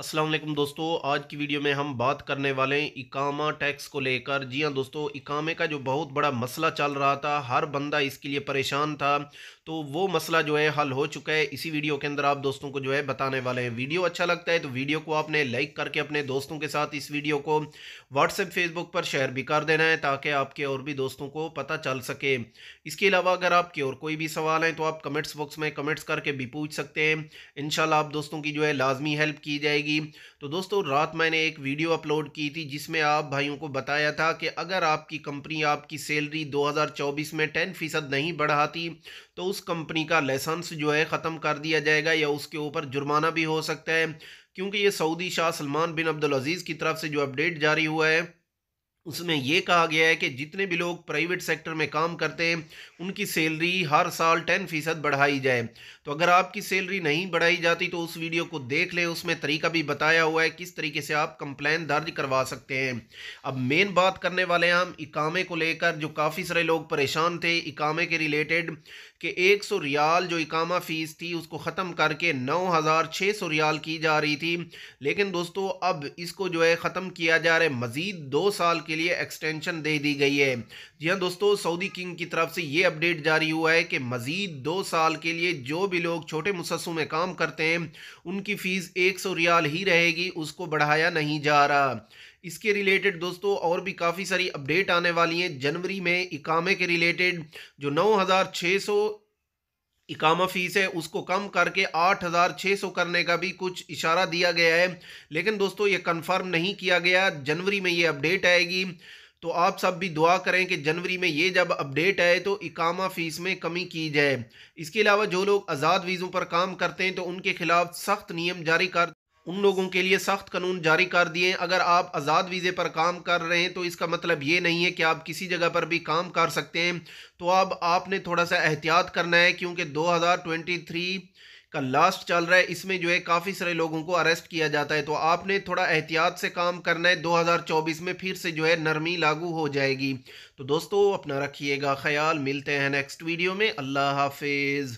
असलम दोस्तों आज की वीडियो में हम बात करने वाले हैं इकामा टैक्स को लेकर जी हाँ दोस्तों इकामे का जो बहुत बड़ा मसला चल रहा था हर बंदा इसके लिए परेशान था तो वो मसला जो है हल हो चुका है इसी वीडियो के अंदर आप दोस्तों को जो है बताने वाले हैं वीडियो अच्छा लगता है तो वीडियो को आपने लाइक करके अपने दोस्तों के साथ इस वीडियो को व्हाट्सएप फेसबुक पर शेयर भी कर देना है ताकि आपके और भी दोस्तों को पता चल सके इसके अलावा अगर आपके और कोई भी सवाल हैं तो आप कमेंट्स बॉक्स में कमेंट्स करके भी पूछ सकते हैं इन आप दोस्तों की जो है लाजमी हेल्प की जाएगी जाएगी तो दोस्तों रात मैंने एक वीडियो अपलोड की थी जिसमें आप भाइयों को बताया था कि अगर आपकी कंपनी आपकी सैलरी 2024 में 10 फीसद नहीं बढ़ाती तो उस कंपनी का लाइसेंस जो है ख़त्म कर दिया जाएगा या उसके ऊपर जुर्माना भी हो सकता है क्योंकि ये Saudi Shah Salman bin Abdul Aziz की तरफ से जो अपडेट जारी हुआ है उसमें यह कहा गया है कि जितने भी लोग प्राइवेट सेक्टर में काम करते हैं उनकी सैलरी हर साल टेन फ़ीसद बढ़ाई जाए तो अगर आपकी सैलरी नहीं बढ़ाई जाती तो उस वीडियो को देख लें उसमें तरीका भी बताया हुआ है किस तरीके से आप कंप्लेन दर्ज करवा सकते हैं अब मेन बात करने वाले हैं हम इकामे को लेकर जो काफ़ी सारे लोग परेशान थे इकामे के रिलेटेड कि एक सौ रियाल जो इकामा फ़ीस थी उसको ख़त्म करके नौ हज़ार छः सौ रियाल की जा रही थी लेकिन दोस्तों अब इसको जो है ख़त्म किया जा रहा है मज़ीद दो साल के लिए एक्सटेंशन दे दी गई है जी हाँ दोस्तों सऊदी किंग की तरफ से ये अपडेट जारी हुआ है कि मज़ीद दो साल के लिए जो भी लोग छोटे मुसस्सों में काम करते हैं उनकी फ़ीस एक सौ रियाल ही रहेगी उसको बढ़ाया नहीं जा रहा इसके रिलेटेड दोस्तों और भी काफ़ी सारी अपडेट आने वाली हैं जनवरी में इकामे के रिलेटेड जो नौ हज़ार छः सौ इकामा फीस है उसको कम करके आठ हज़ार छः सौ करने का भी कुछ इशारा दिया गया है लेकिन दोस्तों ये कंफर्म नहीं किया गया जनवरी में ये अपडेट आएगी तो आप सब भी दुआ करें कि जनवरी में ये जब अपडेट आए तो इकामा फ़ीस में कमी की जाए इसके अलावा जो लोग आज़ाद वीज़ों पर काम करते हैं तो उनके खिलाफ सख्त नियम जारी कर उन लोगों के लिए सख्त कानून जारी कर दिए अगर आप आज़ाद वीज़े पर काम कर रहे हैं तो इसका मतलब ये नहीं है कि आप किसी जगह पर भी काम कर सकते हैं तो अब आपने थोड़ा सा एहतियात करना है क्योंकि 2023 का लास्ट चल रहा है इसमें जो है काफ़ी सारे लोगों को अरेस्ट किया जाता है तो आपने थोड़ा एहतियात से काम करना है 2024 में फिर से जो है नरमी लागू हो जाएगी तो दोस्तों अपना रखिएगा ख्याल मिलते हैं नेक्स्ट वीडियो में अल्लाह हाफिज़